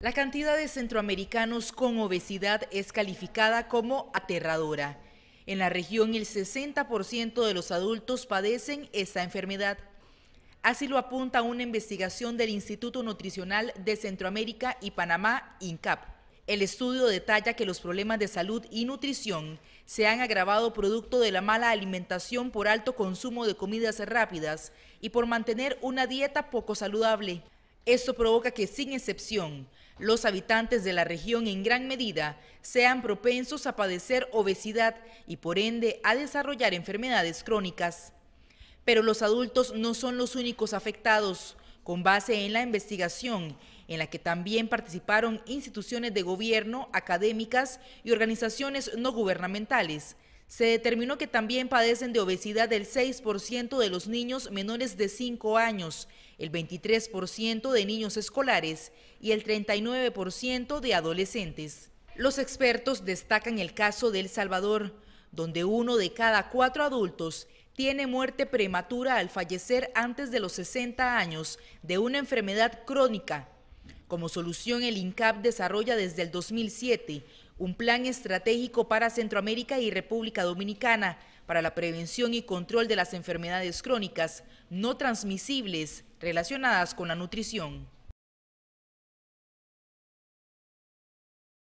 La cantidad de centroamericanos con obesidad es calificada como aterradora. En la región el 60% de los adultos padecen esta enfermedad. Así lo apunta una investigación del Instituto Nutricional de Centroamérica y Panamá, INCAP. El estudio detalla que los problemas de salud y nutrición se han agravado producto de la mala alimentación por alto consumo de comidas rápidas y por mantener una dieta poco saludable. Esto provoca que, sin excepción, los habitantes de la región en gran medida sean propensos a padecer obesidad y por ende a desarrollar enfermedades crónicas. Pero los adultos no son los únicos afectados. Con base en la investigación, en la que también participaron instituciones de gobierno, académicas y organizaciones no gubernamentales, se determinó que también padecen de obesidad el 6% de los niños menores de 5 años, el 23% de niños escolares y el 39% de adolescentes. Los expertos destacan el caso de El Salvador, donde uno de cada cuatro adultos tiene muerte prematura al fallecer antes de los 60 años de una enfermedad crónica como solución, el INCAP desarrolla desde el 2007 un plan estratégico para Centroamérica y República Dominicana para la prevención y control de las enfermedades crónicas no transmisibles relacionadas con la nutrición.